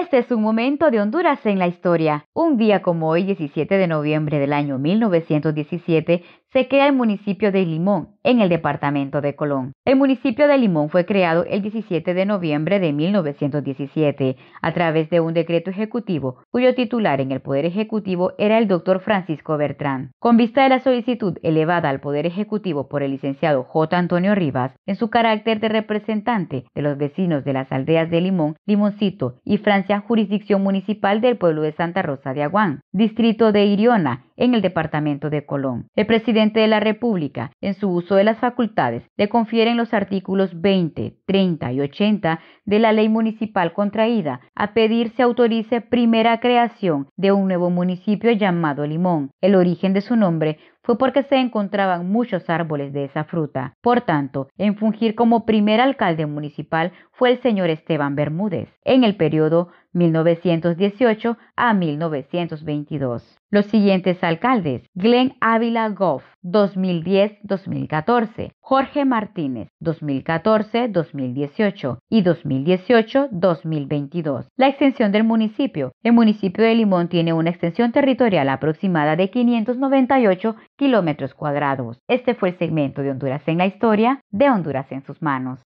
Este es un momento de Honduras en la historia. Un día como hoy, 17 de noviembre del año 1917, se crea el municipio de Limón, en el departamento de Colón. El municipio de Limón fue creado el 17 de noviembre de 1917 a través de un decreto ejecutivo cuyo titular en el Poder Ejecutivo era el doctor Francisco Bertrán. Con vista de la solicitud elevada al Poder Ejecutivo por el licenciado J. Antonio Rivas, en su carácter de representante de los vecinos de las aldeas de Limón, Limoncito y Francia, jurisdicción municipal del pueblo de Santa Rosa de Aguán, distrito de Iriona, en el departamento de Colón. El presidente de la República, en su uso de las facultades, le confieren los artículos 20, 30 y 80 de la ley municipal contraída a pedir se autorice primera creación de un nuevo municipio llamado Limón. El origen de su nombre fue porque se encontraban muchos árboles de esa fruta. Por tanto, en fungir como primer alcalde municipal fue el señor Esteban Bermúdez, en el periodo 1918 a 1922. Los siguientes alcaldes, Glenn Ávila Goff, 2010-2014, Jorge Martínez, 2014-2018 y 2018-2022. La extensión del municipio. El municipio de Limón tiene una extensión territorial aproximada de 598 kilómetros cuadrados. Este fue el segmento de Honduras en la historia de Honduras en sus manos.